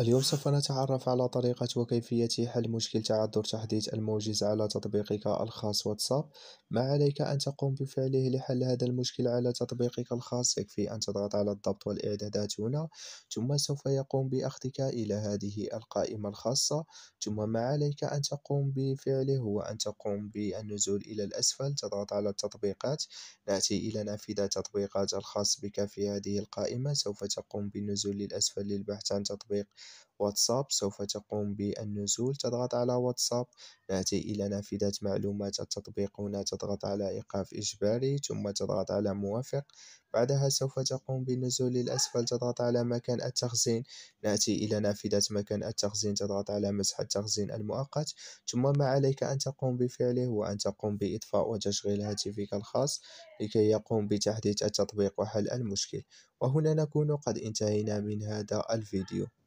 اليوم سوف نتعرف على طريقة وكيفية حل مشكل تعذر تحديث الموجز على تطبيقك الخاص واتساب ما عليك أن تقوم بفعله لحل هذا المشكل على تطبيقك الخاص يكفي أن تضغط على الضبط والإعدادات هنا ثم سوف يقوم بأخذك إلى هذه القائمة الخاصة ثم ما عليك أن تقوم بفعله هو أن تقوم بالنزول إلى الأسفل تضغط على التطبيقات نأتي إلى نافذة تطبيقات الخاص بك في هذه القائمة سوف تقوم بالنزول للأسفل للبحث عن تطبيق تطبيق واتساب سوف تقوم بالنزول تضغط على واتساب نأتي إلى نافذة معلومات التطبيق هنا تضغط على إيقاف إجباري ثم تضغط على موافق بعدها سوف تقوم بالنزول للأسفل تضغط على مكان التخزين نأتي إلى نافذة مكان التخزين تضغط على مسح التخزين المؤقت ثم ما عليك أن تقوم بفعله هو أن تقوم بإطفاء وتشغيل هاتفك الخاص لكي يقوم بتحديث التطبيق وحل المشكل وهنا نكون قد انتهينا من هذا الفيديو